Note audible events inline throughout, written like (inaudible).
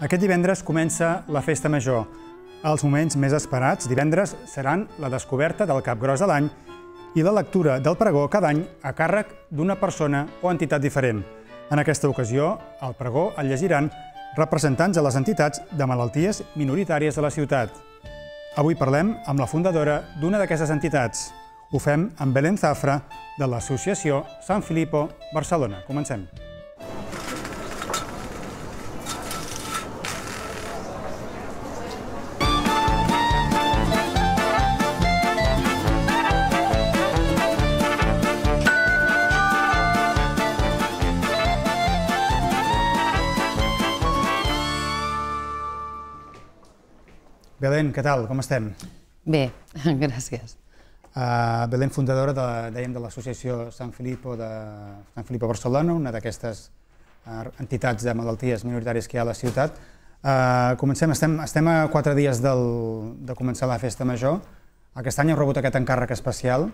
Aquest divendres comença la Festa Major. Els moments més esperats divendres seran la descoberta del gros de l'any i la lectura del pregó cada any a càrrec d'una persona o entitat diferent. En aquesta ocasió, el pregó el llegiran representants de les entitats de malalties minoritàries de la ciutat. Avui parlem amb la fundadora d'una d'aquestes entitats. Ho fem amb Belén Zafra, de l'associació Sant Filippo Barcelona. Comencem. Belén, què tal? Com estem? Bé, (laughs) gràcies. Uh, Belén, fundadora de, dèiem, de l'associació San Filippo de San Filippo Barcelona, una d'aquestes uh, entitats de malalties minoritàries que hi ha a la ciutat. Uh, comencem, estem, estem a quatre dies del, de començar la festa major. Aquest any heu rebut aquest encàrrec especial.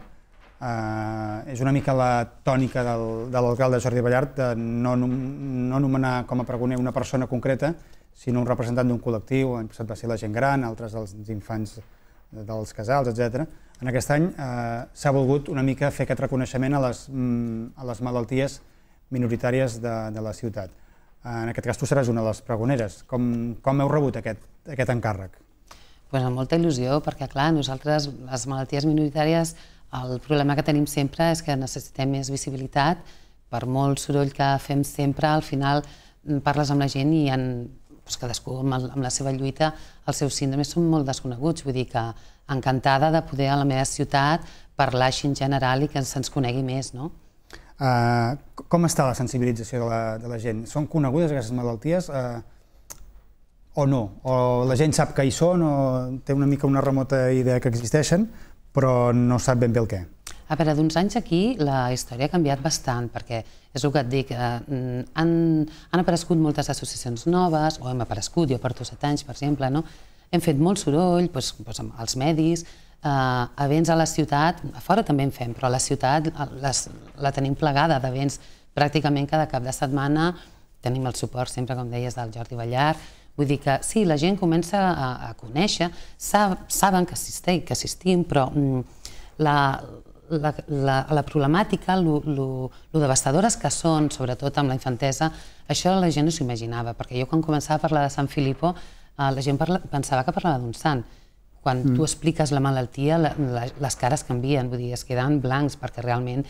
Uh, és una mica la tònica del, de l'alcalde Jordi Ballart de no, no nomenar com a pregoner una persona concreta, sinó un representant d'un col·lectiu, l'any passat va ser la gent gran, altres dels infants eh, dels casals, etc. En aquest any eh, s'ha volgut una mica fer aquest reconeixement a les, mm, a les malalties minoritàries de, de la ciutat. Eh, en aquest cas tu seràs una de les pregoneres. Com, com heu rebut aquest, aquest encàrrec? Pues amb molta il·lusió, perquè clar, nosaltres les malalties minoritàries el problema que tenim sempre és que necessitem més visibilitat. Per molt soroll que fem sempre, al final mm, parles amb la gent i en doncs cadascú amb, el, amb la seva lluita, els seus síndromes són molt desconeguts. Vull dir que encantada de poder a la meva ciutat parlar així en general i que se'ns conegui més, no? Uh, com està la sensibilització de la, de la gent? Són conegudes aquestes malalties uh, o no? O la gent sap que hi són o té una mica una remota idea que existeixen, però no sap ben bé el què? A veure, d'uns anys aquí la història ha canviat bastant, perquè és el que et dic, eh, han, han aparegut moltes associacions noves, o hem aparegut, jo porto set anys, per exemple, no? hem fet molt soroll doncs, doncs amb els medis, eh, events a la ciutat, a fora també en fem, però a la ciutat les, la tenim plegada d'events pràcticament cada cap de setmana, tenim el suport sempre, com deies, del Jordi Ballar, Vull dir que sí, la gent comença a, a conèixer, sab, saben que, assisteix, que assistim, però mm, la, la, la, la problemàtica, lo, lo, lo devastadores que són, sobretot amb la infantesa, això la gent no s'ho imaginava, perquè jo quan començava a parlar de Sant Filippo, eh, la gent parla, pensava que parlava d'un sant. Quan mm. tu expliques la malaltia, la, la, les cares canvien, vull dir, es queden blancs, perquè realment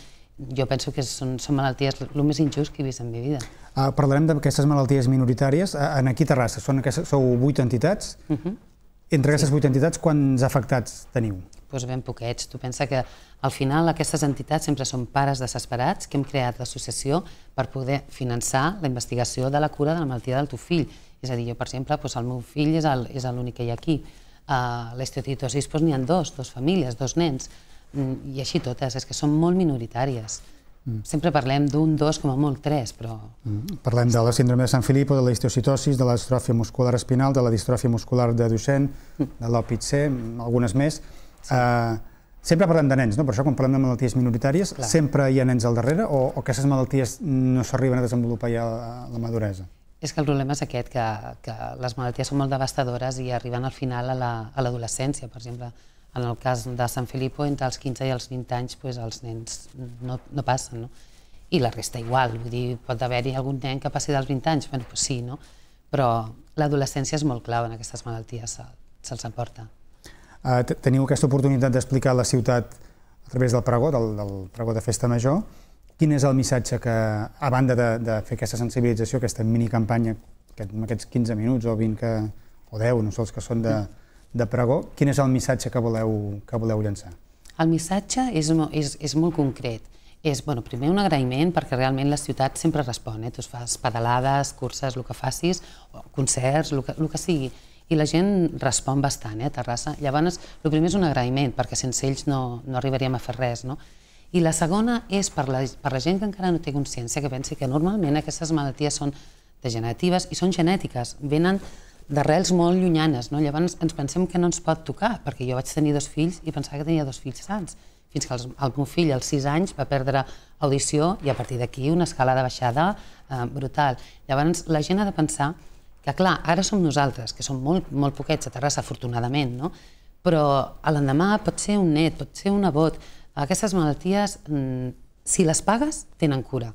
jo penso que són, són malalties el més injust que he vist en mi vida. Uh, parlarem d'aquestes malalties minoritàries. En aquí a Terrassa són, aquestes, sou vuit entitats. Uh mhm. -huh. Entre aquestes vuit sí. entitats, quants afectats teniu? doncs ben poquets. Tu pensa que al final aquestes entitats sempre són pares desesperats que hem creat l'associació per poder finançar la investigació de la cura de la malaltia del teu fill. És a dir, jo, per exemple, doncs el meu fill és l'únic que hi ha aquí. Ah, a l'esteotirosis doncs, n'hi ha dos, dos famílies, dos nens, mm, i així totes, és que són molt minoritàries. Mm. Sempre parlem d'un, dos, com a molt tres, però... Mm. Parlem de la síndrome de Sant Filipo, de la histocitosis, de la muscular espinal, de la distròfia muscular de Duchenne, de l'òpid C, algunes més. Eh, sempre parlem de nens, no? per això quan parlem de malalties minoritàries Clar. sempre hi ha nens al darrere o, o aquestes malalties no s'arriben a desenvolupar ja la, la maduresa? És que el problema és aquest, que, que les malalties són molt devastadores i arriben al final a l'adolescència, la, per exemple. En el cas de Sant Filippo, entre els 15 i els 20 anys, pues, els nens no, no passen, no? i la resta igual. Vull dir, pot haver-hi algun nen que passi dels 20 anys, bueno, sí, no? però l'adolescència és molt clau en aquestes malalties, se'ls se emporta. Eh, teniu aquesta oportunitat d'explicar la ciutat a través del pregó, del, del pregó de Festa Major, quin és el missatge que, a banda de, de fer aquesta sensibilització, aquesta minicampanya, aquest, amb aquests 15 minuts o 20 que, o 10, no sols que són de, de pregó, quin és el missatge que voleu, que voleu llançar? El missatge és, és, és molt concret. És, bueno, primer, un agraïment, perquè realment la ciutat sempre respon. Eh? Tu fas pedalades, curses, el que facis, concerts, el que, el que sigui i la gent respon bastant eh, a Terrassa. Llavors, el primer és un agraïment, perquè sense ells no, no arribaríem a fer res. No? I la segona és per la, per la gent que encara no té consciència, que pensi que normalment aquestes malalties són degeneratives i són genètiques, venen d'arrels molt llunyanes. No? Llavors ens pensem que no ens pot tocar, perquè jo vaig tenir dos fills i pensava que tenia dos fills sants, fins que els, el meu fill als 6 anys va perdre audició i a partir d'aquí una escala de baixada eh, brutal. Llavors la gent ha de pensar que que clar, ara som nosaltres, que som molt, molt poquets a Terrassa, afortunadament, no? però a l'endemà pot ser un net, pot ser un nebot. Aquestes malalties, mm, si les pagues, tenen cura.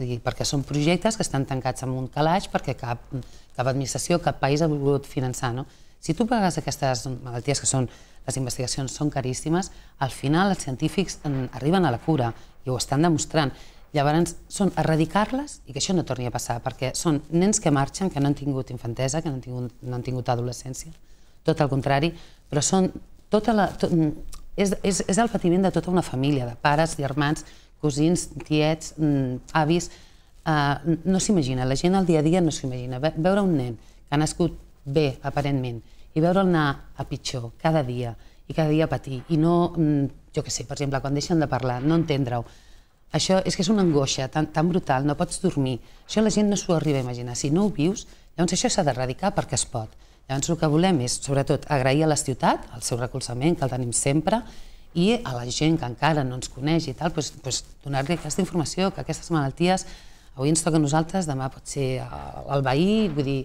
Dir, perquè són projectes que estan tancats amb un calaix perquè cap, cap administració, cap país ha volgut finançar. No? Si tu pagues aquestes malalties que són les investigacions són caríssimes, al final els científics mm, arriben a la cura i ho estan demostrant. Llavors, són erradicar-les i que això no torni a passar, perquè són nens que marxen, que no han tingut infantesa, que no han tingut, no han tingut adolescència, tot el contrari, però són tota la... Tot, mm, és, és, és el patiment de tota una família, de pares, germans, cosins, tiets, mm, avis... Eh, no s'imagina, la gent al dia a dia no s'imagina. Veure un nen que ha nascut bé, aparentment, i veure'l anar a pitjor cada dia, i cada dia patir, i no, mm, jo que sé, per exemple, quan deixen de parlar, no entendre-ho, això és que és una angoixa tan, tan brutal, no pots dormir. Això la gent no s'ho arriba a imaginar. Si no ho vius, llavors això s'ha d'erradicar perquè es pot. Llavors el que volem és, sobretot, agrair a la ciutat el seu recolzament, que el tenim sempre, i a la gent que encara no ens coneix i tal, doncs, doncs donar-li aquesta informació, que aquestes malalties avui ens toca a nosaltres, demà pot ser al veí, vull dir,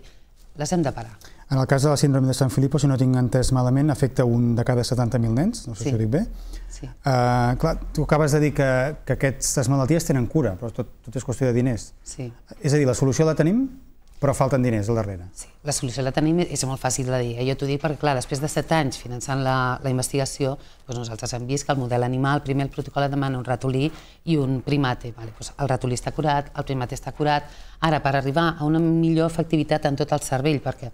les hem de parar. En el cas de la síndrome de Sant Filippo, si no tinc entès malament, afecta un de cada 70.000 nens, no sé sí. si ho dic bé. Sí. Uh, clar, tu acabes de dir que, que aquestes malalties tenen cura, però tot, tot és qüestió de diners. Sí. És a dir, la solució la tenim, però falten diners al darrere. Sí, la solució la tenim, és molt fàcil de dir. Eh, jo t'ho dic perquè, clar, després de set anys finançant la, la investigació, doncs nosaltres hem vist que el model animal, primer el protocol et demana un ratolí i un primate. Vale, doncs el ratolí està curat, el primate està curat. Ara, per arribar a una millor efectivitat en tot el cervell, perquè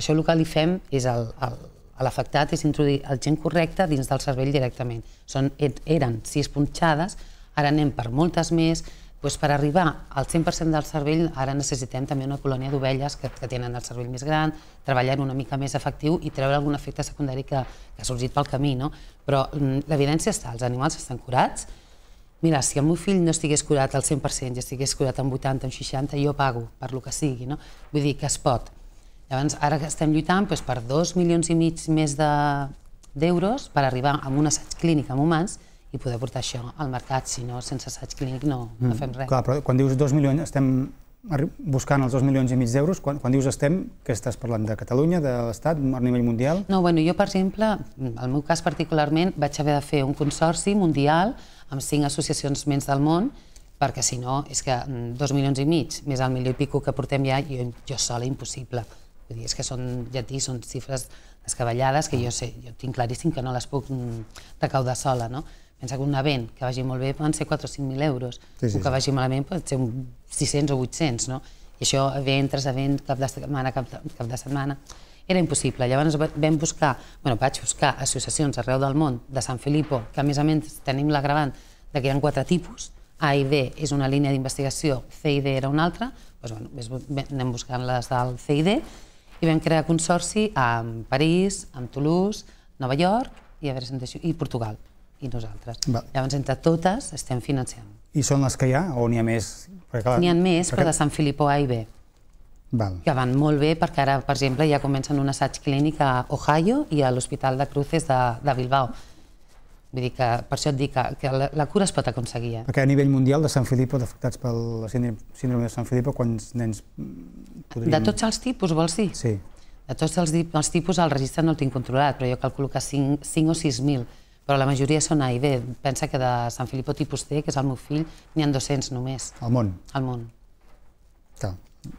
això el que li fem és el, el, a l'afectat és introduir el gen correcte dins del cervell directament. Són, eren sis punxades, ara anem per moltes més, doncs per arribar al 100% del cervell ara necessitem també una colònia d'ovelles que, que tenen el cervell més gran, treballar una mica més efectiu i treure algun efecte secundari que, que ha sorgit pel camí. No? Però mm, l'evidència està, els animals estan curats, Mira, si el meu fill no estigués curat al 100%, ja estigués curat en 80, en 60, jo pago per lo que sigui, no? Vull dir que es pot. Llavors, ara que estem lluitant doncs, per dos milions i mig més d'euros de, per arribar a un assaig clínic amb humans i poder portar això al mercat, si no, sense assaig clínic no, mm, no fem res. Clar, però quan dius dos milions, estem buscant els dos milions i mig d'euros, quan, quan dius estem, que estàs parlant, de Catalunya, de l'Estat, a nivell mundial? No, bueno, jo, per exemple, el meu cas particularment, vaig haver de fer un consorci mundial amb cinc associacions menys del món, perquè si no, és que mm, dos milions i mig, més al milió i pico que portem ja, jo, jo sola, impossible. Vull dir, és que són, ja dic, són xifres descabellades que jo sé, jo tinc claríssim que no les puc recaudar mm, sola, no? Pensa que un event que vagi molt bé poden ser 4 o 5.000 euros, sí, sí, un que vagi malament pot ser 600 o 800, no? I això, event tres event, cap de setmana, cap de, cap de setmana, era impossible. Llavors vam buscar, bueno, vaig buscar associacions arreu del món, de Sant Filippo, que a més a més tenim l'agravant de que hi ha quatre tipus, A i D és una línia d'investigació, C i D era una altra, doncs, bueno, anem buscant les del C i D, i vam crear consorci a París, amb Toulouse, Nova York i, a veure i Portugal, i nosaltres. Llavors, entre totes, estem financiant. I són les que hi ha o n'hi ha més? N'hi ha més, però de Sant Filipó A i B. Val. que van molt bé perquè ara, per exemple, ja comencen un assaig clínic a Ohio i a l'Hospital de Cruces de, de Bilbao Vull dir que per això et dic que, que la, la cura es pot aconseguir. Eh? Perquè a nivell mundial de Sant Filipo, d'afectats per la síndrome de Sant Filipo, quants nens podrien... De tots els tipus, vols dir? Sí. De tots els, els tipus el registre no el tinc controlat, però jo calculo que 5, 5 o 6.000, però la majoria són A i B. Pensa que de Sant Filipo tipus T, que és el meu fill, n'hi han 200 només. Al món? Al món. Clar.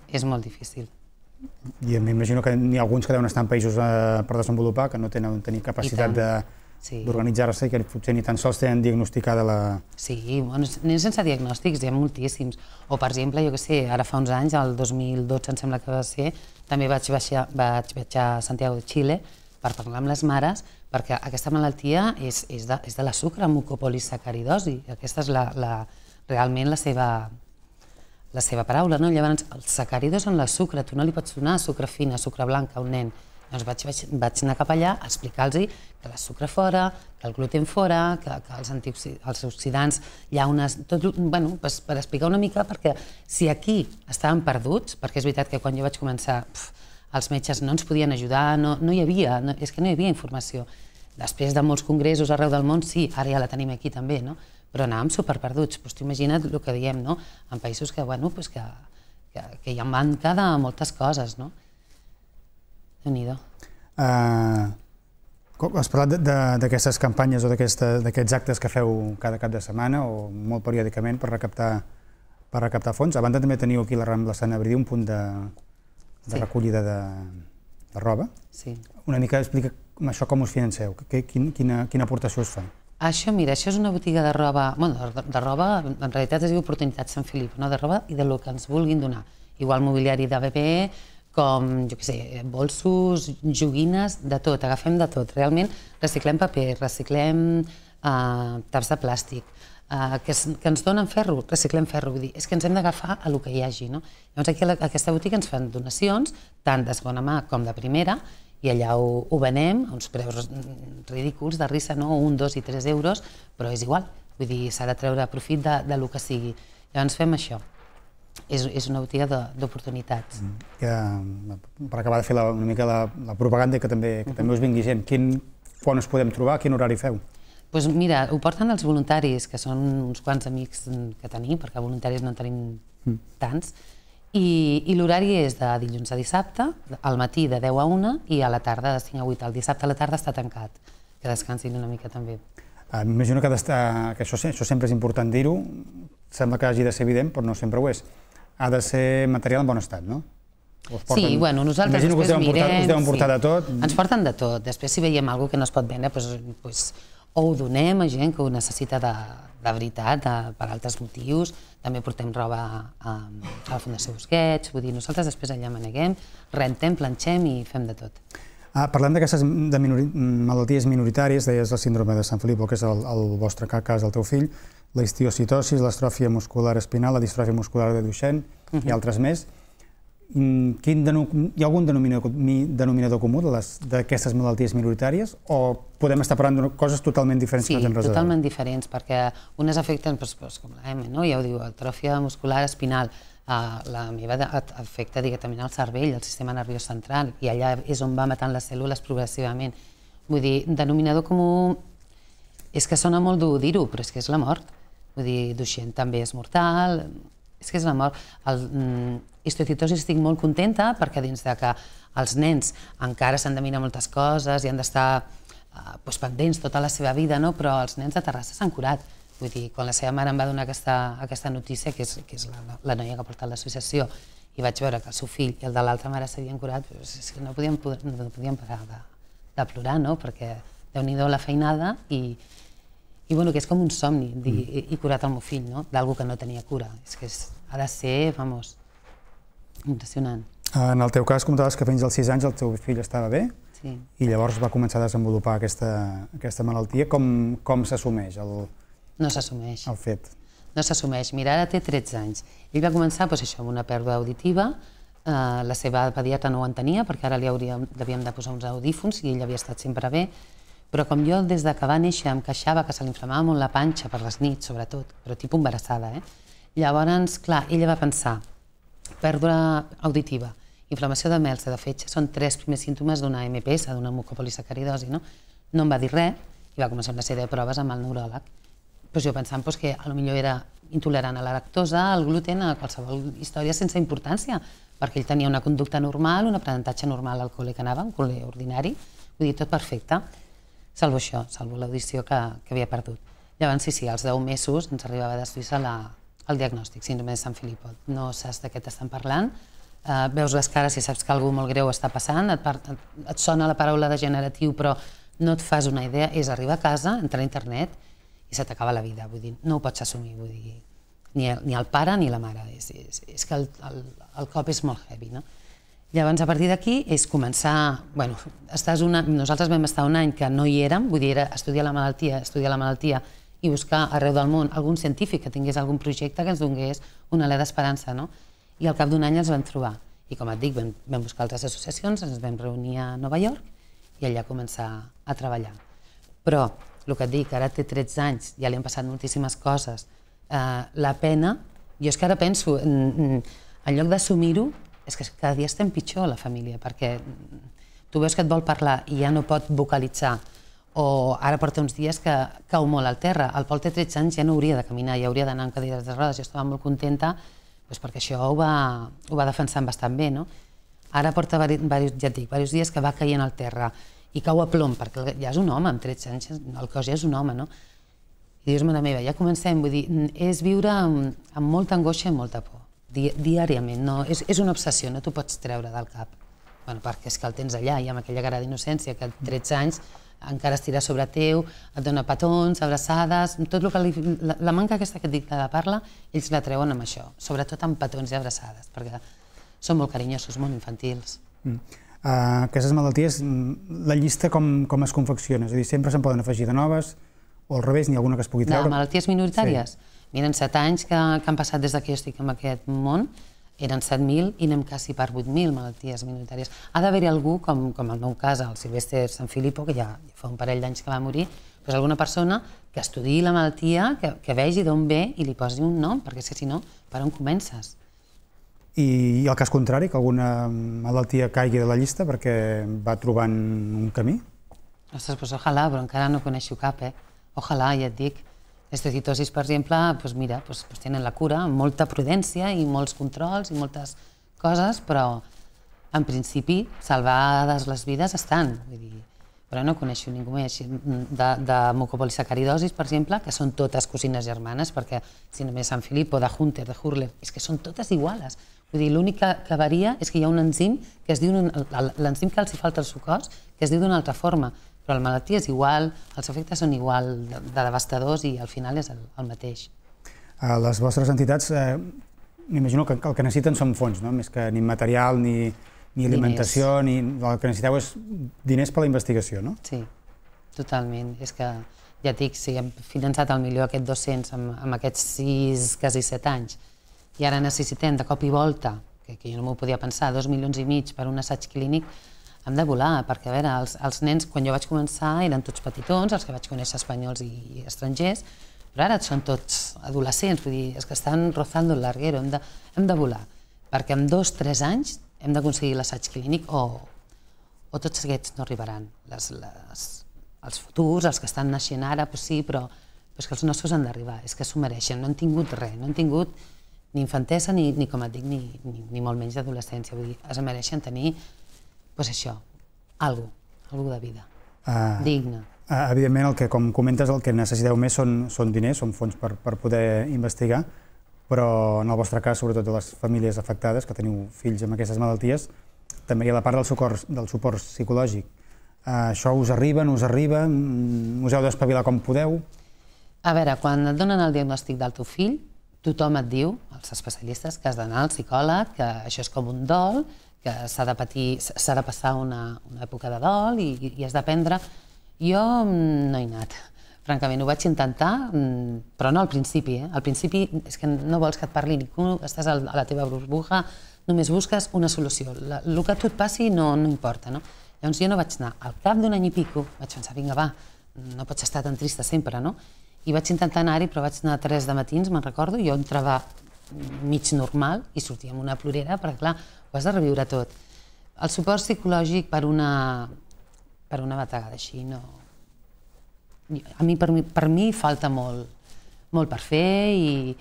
És molt difícil. I m'imagino que n'hi ha alguns que deuen estar en països eh, per desenvolupar, que no tenen tenir capacitat de sí. d'organitzar-se i que potser ni tan sols tenen diagnosticada la... Sí, nens sense diagnòstics, hi ha moltíssims. O, per exemple, jo que sé, ara fa uns anys, el 2012 em sembla que va ser, també vaig baixar, vaig viatjar a Santiago de Xile per parlar amb les mares, perquè aquesta malaltia és, és, de, és de la sucre, mucopolisacaridosi. Aquesta és la, la, realment la seva, la seva paraula. No? Llavors, els sacàridos en la sucre, tu no li pots donar sucre fina, sucre blanca a un nen doncs vaig, vaig, vaig anar cap allà a explicar-los que la sucre fora, que el gluten fora, que, que els, els oxidants, hi ha unes... Tot, bueno, pues, per explicar una mica, perquè si aquí estàvem perduts, perquè és veritat que quan jo vaig començar pf, els metges no ens podien ajudar, no, no hi havia, no, és que no hi havia informació. Després de molts congressos arreu del món, sí, ara ja la tenim aquí també, no? però anàvem superperduts. Pues, tu imagina't el que diem, no? en països que, bueno, pues que, que, que hi ha manca de moltes coses. No? déu nhi Uh, eh, has parlat d'aquestes campanyes o d'aquests actes que feu cada cap de setmana o molt periòdicament per recaptar, per recaptar fons. A banda també teniu aquí la Rambla Sant Abridí un punt de, de sí. recollida de, de roba. Sí. Una mica explica això com us financeu, que, quin, quina, quina aportació us fa. Això, mira, això és una botiga de roba, bueno, de, de roba, en realitat es diu Oportunitat Sant Filip, no? de roba i de lo que ens vulguin donar. Igual mobiliari de bebè, com, jo què sé, bolsos, joguines, de tot, agafem de tot. Realment reciclem paper, reciclem eh, taps de plàstic, eh, que, que ens donen ferro, reciclem ferro. Vull dir, és que ens hem d'agafar a lo que hi hagi. No? Llavors aquí a, la, a aquesta botiga ens fan donacions, tant de segona mà com de primera, i allà ho, ho venem a uns preus ridículs, de risa, no? un, dos i tres euros, però és igual. Vull dir, s'ha de treure profit de, de lo que sigui. Llavors fem això és, és una botiga d'oportunitats. Ja, mm, mm, per acabar de fer la, una mica la, la propaganda que també, que mm-hmm. també us vingui gent, quin, quan us podem trobar, quin horari feu? Doncs pues mira, ho porten els voluntaris, que són uns quants amics que tenim, perquè voluntaris no en tenim mm. tants, i, i l'horari és de dilluns a dissabte, al matí de 10 a 1 i a la tarda de 5 a 8. El dissabte a la tarda està tancat, que descansin una mica també. Ah, m'imagino que, que això, això sempre és important dir-ho, sembla que hagi de ser evident, però no sempre ho és. Ha de ser material en bon estat, no? sí, bueno, nosaltres després mirem... Imagino que us deuen portar sí. de tot. Ens porten de tot. Després, si veiem alguna que no es pot vendre, doncs, doncs, o ho donem a gent que ho necessita de, de veritat, de, per altres motius. També portem roba a, um, a la Fundació Busquets. Vull dir, nosaltres després allà maneguem, rentem, planxem i fem de tot. Ah, parlant d'aquestes minori malalties minoritàries, deies la síndrome de Sant Felip, que és el, el vostre cas, el teu fill, la histiocitosis, l'estròfia muscular espinal, la distròfia muscular de Duchenne uh -huh. i mhm. altres més. Mm, quin denu... Hi ha algun denominador, denominador comú d'aquestes malalties minoritàries o podem estar parlant de coses totalment diferents? Sí, que totalment diferents, perquè unes afecten, pues, doncs, pues, doncs, com la M, no? ja ho diu, atròfia muscular espinal, ah, la meva afecta directament al cervell, al sistema nerviós central, i allà és on va matant les cèl·lules progressivament. Vull dir, denominador comú... És que sona molt dur dir-ho, però és que és la mort. Vull dir, Duixent també és mortal, és que és una mort. El, mm, estic molt contenta perquè dins de que els nens encara s'han de mirar moltes coses i han d'estar eh, doncs pendents tota la seva vida, no? però els nens de Terrassa s'han curat. Vull dir, quan la seva mare em va donar aquesta, aquesta notícia, que és, que és la, la noia que porta l'associació, i vaig veure que el seu fill i el de l'altra mare s'havien curat, doncs és que no podíem, no podíem parar de, de plorar, no? perquè déu nhi la feinada i, i bueno, que és com un somni, dir, mm. he curat el meu fill, no? d'algú que no tenia cura. És que és, ha de ser, vamos, impressionant. En el teu cas, comentaves que fins als 6 anys el teu fill estava bé sí. i llavors va començar a desenvolupar aquesta, aquesta malaltia. Com, com s'assumeix el, no s'assumeix. el fet? No s'assumeix. Mira, ara té 13 anys. Ell va començar doncs, això, amb una pèrdua auditiva, eh, la seva pediatra no ho entenia perquè ara li hauria, l'havíem de posar uns audífons i ell havia estat sempre bé, però com jo des de que va néixer em queixava que se li inflamava molt la panxa per les nits, sobretot, però tipus embarassada, eh? Llavors, clar, ella va pensar, pèrdua auditiva, inflamació de melsa, de fetge, són tres primers símptomes d'una MPS, d'una mucopolisacaridosi, no? No em va dir res i va començar una sèrie de proves amb el neuròleg. Doncs jo pensant doncs, que a lo millor era intolerant a la lactosa, al gluten, a qualsevol història sense importància, perquè ell tenia una conducta normal, un aprenentatge normal al col·le que anava, un col·le ordinari, vull dir, tot perfecte salvo això, salvo l'audició que, que havia perdut. Llavors, sí, sí, als 10 mesos ens arribava de Suïssa la, el diagnòstic, síndrome de Sant Filippo. No saps de què t'estan parlant, eh, veus les cares i saps que algú molt greu està passant, et, part, et, et sona la paraula degeneratiu, però no et fas una idea, és arribar a casa, entrar a internet i se t'acaba la vida, vull dir, no ho pots assumir, vull dir, ni el, ni el pare ni la mare, és, és, és que el, el, el cop és molt heavy, no? Llavors, a partir d'aquí és començar... Bueno, estàs una, nosaltres vam estar un any que no hi érem, vull dir, era estudiar la malaltia, estudiar la malaltia i buscar arreu del món algun científic que tingués algun projecte que ens donés una alè d'esperança, no? I al cap d'un any els vam trobar. I com et dic, vam, vam buscar altres associacions, ens vam reunir a Nova York i allà començar a treballar. Però, el que et dic, ara té 13 anys, ja li han passat moltíssimes coses. Eh, la pena, jo és que ara penso, en, en lloc d'assumir-ho, és que cada dia estem pitjor la família, perquè tu veus que et vol parlar i ja no pot vocalitzar, o ara porta uns dies que cau molt al terra. El Pol té 13 anys, ja no hauria de caminar, ja hauria d'anar amb cadires de rodes, jo estava molt contenta, doncs perquè això ho va, ho va defensant bastant bé, no? Ara porta, diversos, ja et dic, diversos dies que va caient al terra i cau a plom, perquè ja és un home, amb 13 anys el cos ja és un home, no? I dius, mare meva, ja comencem, vull dir, és viure amb, amb molta angoixa i molta por di diàriament. No, és, és una obsessió, no t'ho pots treure del cap. Bueno, perquè és que el tens allà i amb aquella cara d'innocència que a 13 anys encara estirà sobre teu, et dona petons, abraçades, tot el que li, la, la manca aquesta que et dic de parla, ells la treuen amb això, sobretot amb petons i abraçades, perquè són molt carinyosos, molt infantils. Mm. Uh, aquestes malalties, mm, la llista com, com es confecciona? És a dir, sempre se'n poden afegir de noves, o al revés, n'hi ha alguna que es pugui treure? De malalties minoritàries? Sí. Miren, set anys que, que han passat des que jo estic en aquest món, eren 7.000 i anem quasi per 8.000 malalties minoritàries. Ha d'haver-hi algú, com, com el meu cas, el Silvestre Sanfilippo, que ja, ja fa un parell d'anys que va morir, doncs alguna persona que estudiï la malaltia, que, que vegi d'on ve i li posi un nom, perquè si no, per on comences? I, I el cas contrari, que alguna malaltia caigui de la llista perquè va trobant un camí? Ostres, doncs ojalà, però encara no coneixo cap, eh? Ojalà, ja et dic citosis, per exemple, doncs mira, doncs, doncs tenen la cura molta prudència i molts controls i moltes coses, però en principi salvades les vides estan. Vull dir, però no coneixo ningú més de, de mucopolisacaridosis, per exemple, que són totes cosines germanes, perquè si només Sant Filip o de Hunter, de Hurle, és que són totes iguales. Vull dir, l'únic que, que varia és que hi ha un enzim que es diu l'enzim que els hi falta al seu cos, que es diu d'una altra forma, però la malaltia és igual, els efectes són igual de, devastadors i al final és el, mateix. A les vostres entitats, eh, m'imagino que el que necessiten són fons, no? més que ni material, ni, ni alimentació, ni... el que necessiteu és diners per a la investigació, no? Sí, totalment. És que, ja et dic, si hem finançat al millor aquest 200 amb, amb aquests 6, quasi 7 anys, i ara necessitem de cop i volta, que, que jo no m'ho podia pensar, 2 milions i mig per un assaig clínic, hem de volar, perquè a veure, els, els nens, quan jo vaig començar, eren tots petitons, els que vaig conèixer espanyols i, i estrangers, però ara són tots adolescents, vull dir, és que estan rozando el larguero, hem de, hem de volar, perquè en dos, tres anys hem d'aconseguir l'assaig clínic o, o tots aquests no arribaran. Les, les, els futurs, els que estan naixent ara, doncs sí, però, però és que els nostres han d'arribar, és que s'ho mereixen, no han tingut res, no han tingut ni infantesa ni, ni com et dic, ni, ni, ni molt menys d'adolescència, vull dir, es mereixen tenir pues això, algo, algo de vida, ah. digna. Ah, evidentment, el que, com comentes, el que necessiteu més són, són diners, són fons per, per poder investigar, però en el vostre cas, sobretot de les famílies afectades, que teniu fills amb aquestes malalties, també hi ha la part del suport, del suport psicològic. Uh, això us arriba, no us arriba? Mm, us heu d'espavilar com podeu? A veure, quan et donen el diagnòstic del teu fill, tothom et diu, els especialistes, que has d'anar al psicòleg, que això és com un dol, que s'ha de patir, s'ha de passar una, una època de dol i, i has d'aprendre. Jo mm, no he anat, francament, ho vaig intentar, mm, però no al principi. Eh? Al principi és que no vols que et parli ningú, estàs a la teva burbuja, només busques una solució. La, el que a tu et passi no, no importa. No? Llavors jo no vaig anar. Al cap d'un any i pico vaig pensar, vinga, va, no pots estar tan trista sempre, no? I vaig intentar anar-hi, però vaig anar a 3 de matins, me'n recordo, jo entrava mig normal i sortir amb una plorera, perquè clar, ho has de reviure tot. El suport psicològic per una, per una batagada així no... A mi, per, mi, per mi falta molt, molt per fer i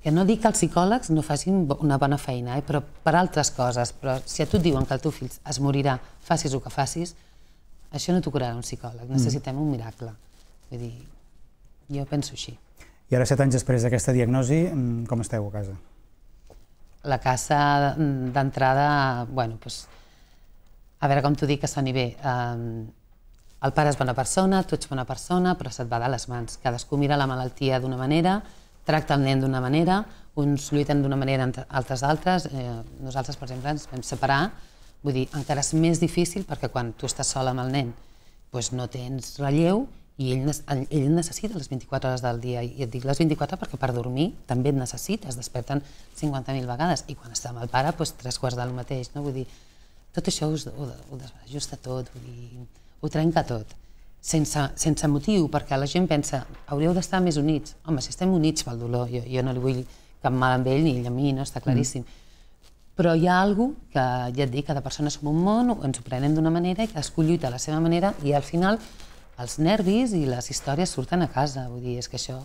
que no dic que els psicòlegs no facin una bona feina, eh? però per altres coses. Però si a tu et diuen que el teu fill es morirà, facis el que facis, això no t'ho curarà un psicòleg. Necessitem mm. un miracle. Vull dir, jo penso així. I ara, set anys després d'aquesta diagnosi, mm, com esteu a casa? La casa mm, d'entrada, bueno, doncs, a veure com t'ho dic, que soni bé. el pare és bona persona, tu ets bona persona, però se't va de les mans. Cadascú mira la malaltia d'una manera, tracta el nen d'una manera, uns lluiten d'una manera, altres d'altres. Eh, nosaltres, per exemple, ens vam separar. Vull dir, encara és més difícil perquè quan tu estàs sola amb el nen doncs no tens relleu i ell, ell necessita les 24 hores del dia. I et dic les 24 perquè per dormir també et necessites, desperten 50.000 vegades. I quan està amb el pare, doncs tres quarts del mateix. No? Vull dir, tot això us, ho, ho desajusta tot, vull dir, ho trenca tot. Sense, sense motiu, perquè la gent pensa, hauríeu d'estar més units. Home, si estem units pel dolor, jo, jo no li vull cap mal amb ell ni ell a mi, no? està mm. claríssim. Mm però hi ha algú que ja et dic, cada persona som un món, ens ho prenem d'una manera i cadascú lluita a la seva manera i al final els nervis i les històries surten a casa. Vull dir, és que això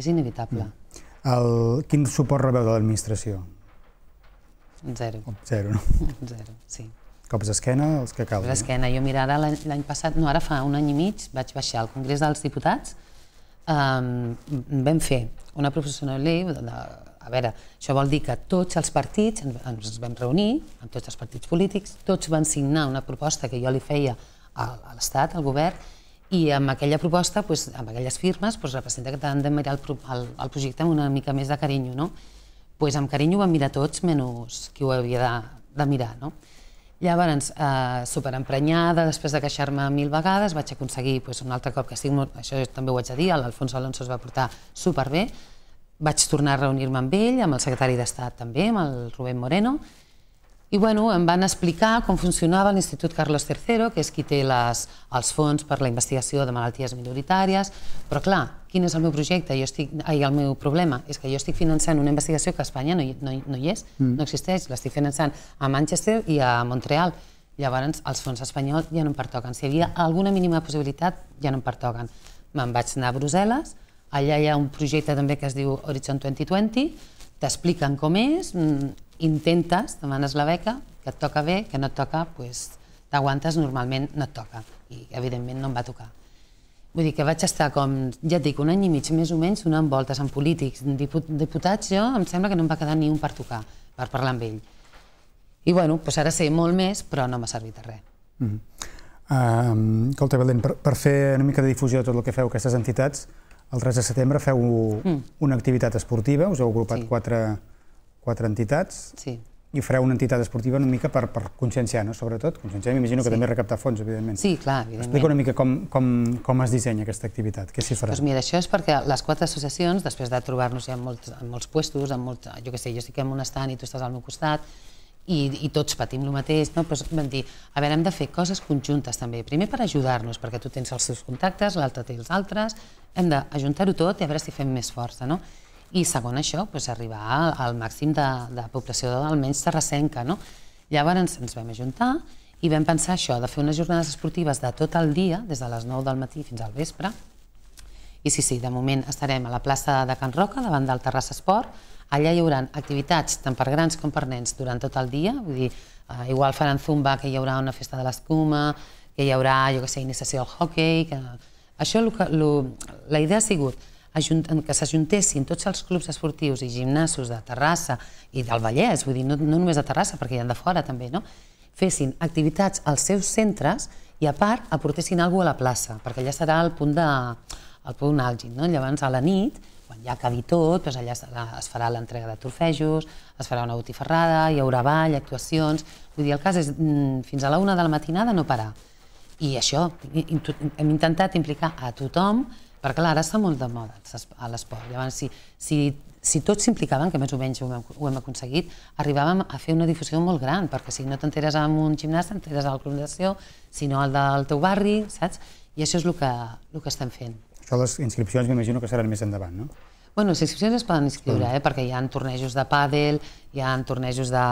és inevitable. Mm. El... Quin suport rebeu de l'administració? Zero. Zero, no? (laughs) Zero, sí. Cops d'esquena, els que calgui. Cops d'esquena. Jo, mira, ara l'any passat, no, ara fa un any i mig, vaig baixar al Congrés dels Diputats. Um, vam fer una professionalitat de, de a veure, això vol dir que tots els partits, ens vam reunir amb tots els partits polítics, tots van signar una proposta que jo li feia a l'Estat, al govern, i amb aquella proposta, amb aquelles firmes, representa que t'han de mirar el, projecte amb una mica més de carinyo. No? Doncs amb carinyo ho van mirar tots, menys qui ho havia de, mirar. No? Llavors, eh, superemprenyada, després de queixar-me mil vegades, vaig aconseguir un altre cop que estic molt... Això també ho haig de dir, l'Alfonso Alonso es va portar superbé. Vaig tornar a reunir-me amb ell, amb el secretari d'Estat també, amb el Rubén Moreno, i bueno, em van explicar com funcionava l'Institut Carlos III, que és qui té les, els fons per la investigació de malalties minoritàries, però clar, quin és el meu projecte? i estic, ai, el meu problema és que jo estic finançant una investigació que a Espanya no hi, no, no és, mm. no existeix, l'estic finançant a Manchester i a Montreal. Llavors, els fons espanyols ja no em pertoquen. Si hi havia alguna mínima possibilitat, ja no em pertoquen. Me'n vaig anar a Brussel·les, allà hi ha un projecte també que es diu Horizon 2020, t'expliquen com és, mm, intentes, demanes la beca, que et toca bé, que no et toca, pues, t'aguantes, normalment no et toca. I evidentment no em va tocar. Vull dir que vaig estar com, ja et dic, un any i mig més o menys donant voltes amb polítics, diputats, jo em sembla que no em va quedar ni un per tocar, per parlar amb ell. I bueno, doncs ara sé molt més, però no m'ha servit de res. Mm-hmm. Ehm, escolta, Belén, per, fer una mica de difusió de tot el que feu aquestes entitats, el 3 de setembre feu mm. una activitat esportiva, us heu agrupat sí. quatre quatre entitats sí. i fareu una entitat esportiva una mica per, per conscienciar, no? sobretot. Conscienciar, m'imagino que sí. també recaptar fons, evidentment. Sí, clar, evidentment. Explica una mica com, com, com es dissenya aquesta activitat, què s'hi farà. Doncs mira, això és perquè les quatre associacions, després de trobar-nos ja en molts, en molts puestos, en molts, jo què sé, jo estic en un estant i tu estàs al meu costat, i, i tots patim el mateix, no? però doncs vam dir, a veure, hem de fer coses conjuntes també, primer per ajudar-nos, perquè tu tens els teus contactes, l'altre té els altres, hem d'ajuntar-ho tot i a veure si fem més força. No? i segon això, arribar al màxim de, de població almenys terrassenca. No? Llavors ens, vam ajuntar i vam pensar això, de fer unes jornades esportives de tot el dia, des de les 9 del matí fins al vespre. I sí, sí, de moment estarem a la plaça de Can Roca, davant del Terrassa Esport. Allà hi haurà activitats tant per grans com per nens durant tot el dia. Vull dir, eh, igual faran zumba, que hi haurà una festa de l'escuma, que hi haurà, jo que sé, iniciació al hockey... Que... Això, lo... la idea ha sigut que s'ajuntessin tots els clubs esportius i gimnasos de Terrassa i del Vallès, vull dir, no, només de Terrassa, perquè hi ha de fora també, no? fessin activitats als seus centres i a part aportessin alguna a la plaça, perquè allà serà el punt, de, el punt àlgid. No? Llavors, a la nit, quan ja acabi tot, doncs allà es farà l'entrega de trofejos, es farà una botifarrada, hi haurà ball, actuacions... Vull dir, el cas és mm, fins a la una de la matinada no parar. I això, hem intentat implicar a tothom perquè clar, ara està molt de moda a l'esport. Llavors, si, si, si tots s'implicaven, que més o menys ho hem, ho hem aconseguit, arribàvem a fer una difusió molt gran, perquè si no t'enteres amb un gimnàs, t'enteres al club d'acció, si no al del teu barri, saps? I això és el que, el que estem fent. Això les inscripcions m'imagino que seran més endavant, no? Bueno, les inscripcions es poden inscriure, eh? perquè hi ha tornejos de pàdel, hi ha tornejos de,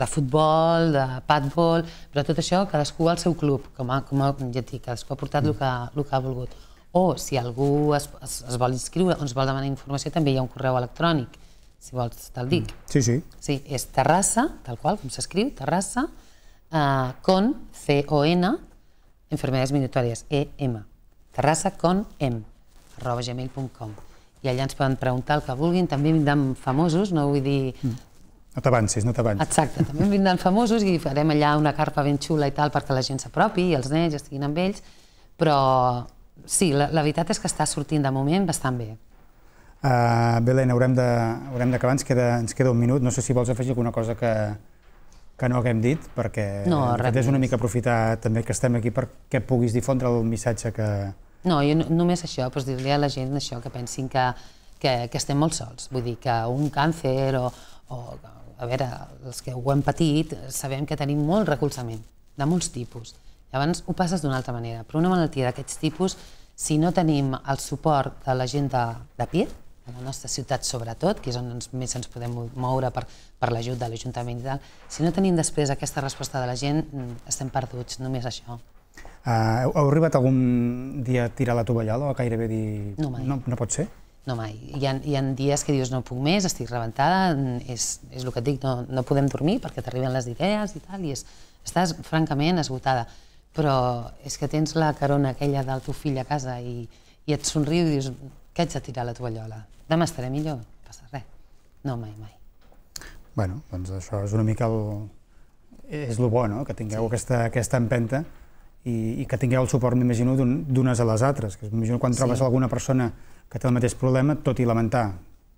de futbol, de padbol, però tot això cadascú al seu club, com, a, com a, ja et dic, cadascú ha portat mm. el, que, el que ha volgut o si algú es, es, es vol inscriure o ens vol demanar informació, també hi ha un correu electrònic, si vols te'l dic. Mm. Sí, sí. Sí, és terrassa, tal qual, com s'escriu, terrassa, eh, con, C-O-N, enfermedades Minutòries, E-M, terrassa con M, arroba gmail.com. I allà ens poden preguntar el que vulguin, també vindran famosos, no vull dir... Mm. No t'avancis, no t'avancis. Exacte, també vindran famosos i farem allà una carpa ben xula i tal perquè la gent s'apropi i els nens estiguin amb ells, però Sí, la, la veritat és que està sortint de moment bastant bé. Uh, eh, Belén, haurem d'acabar, ens, queda, ens queda un minut. No sé si vols afegir alguna cosa que, que no haguem dit, perquè no, és una mica aprofitar també que estem aquí perquè puguis difondre el missatge que... No, jo no, només això, doncs dir-li a la gent això, que pensin que, que, que estem molt sols. Vull dir que un càncer o, o... A veure, els que ho hem patit sabem que tenim molt recolzament, de molts tipus. Llavors ho passes d'una altra manera, però una malaltia d'aquests tipus, si no tenim el suport de la gent de, de PIR, de la nostra ciutat sobretot, que és on ens, més ens podem moure per, per l'ajut de l'Ajuntament i tal, si no tenim després aquesta resposta de la gent, mm, estem perduts, només això. Uh, heu arribat algun dia a tirar la tovallola o gairebé dir... No, mai. no, no pot ser? No, mai. Hi ha, hi ha dies que dius no puc més, estic rebentada, mm, és, és el que et dic, no, no podem dormir perquè t'arriben les idees i tal, i és, estàs francament esgotada però és que tens la carona aquella del teu fill a casa i, i et somriu i dius que haig de tirar la tovallola, demà estaré millor, no passa res. No, mai, mai. Bueno, doncs això és una mica el... és el bo, no?, que tingueu sí. aquesta, aquesta empenta i, i que tingueu el suport, m'imagino, d'unes a les altres. Que m'imagino quan sí. trobes alguna persona que té el mateix problema, tot i lamentar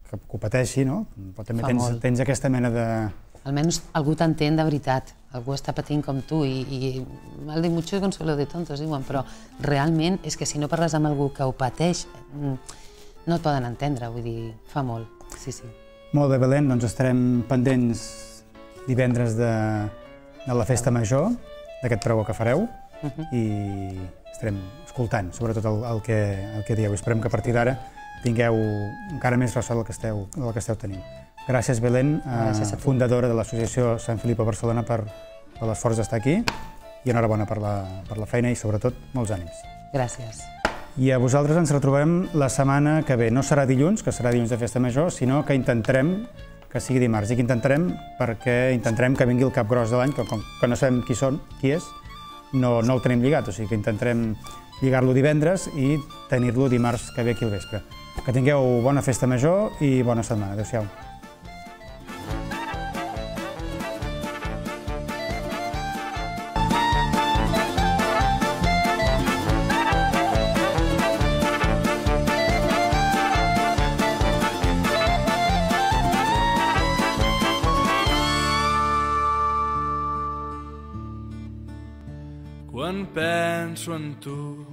que, que ho pateixi, no? Però també Fa tens, molt. tens aquesta mena de... Almenys algú t'entén de veritat, algú està patint com tu i, i mal de mucho y consuelo de tontos, diuen, però realment és que si no parles amb algú que ho pateix mm, no et poden entendre, vull dir, fa molt, sí, sí. Molt bé, Belén, doncs estarem pendents divendres de, de la Festa Major, d'aquest preu que fareu, uh mhm. -huh. i estarem escoltant, sobretot el, el, que, el que dieu. Esperem que a partir d'ara tingueu encara més ressò del que esteu, del que esteu tenint. Gràcies, Belén, eh, Gràcies a fundadora de l'associació Sant Filip a Barcelona per, per l'esforç d'estar aquí i enhorabona per la, per la feina i, sobretot, molts ànims. Gràcies. I a vosaltres ens retrobem la setmana que ve. No serà dilluns, que serà dilluns de Festa Major, sinó que intentarem que sigui dimarts. I que intentarem perquè intentarem que vingui el cap gros de l'any, que com que no sabem qui són, qui és, no, no el tenim lligat, o sigui que intentarem lligar-lo divendres i tenir-lo dimarts que ve aquí al vespre. Que tingueu bona Festa Major i bona setmana. Adéu-siau. Cristo.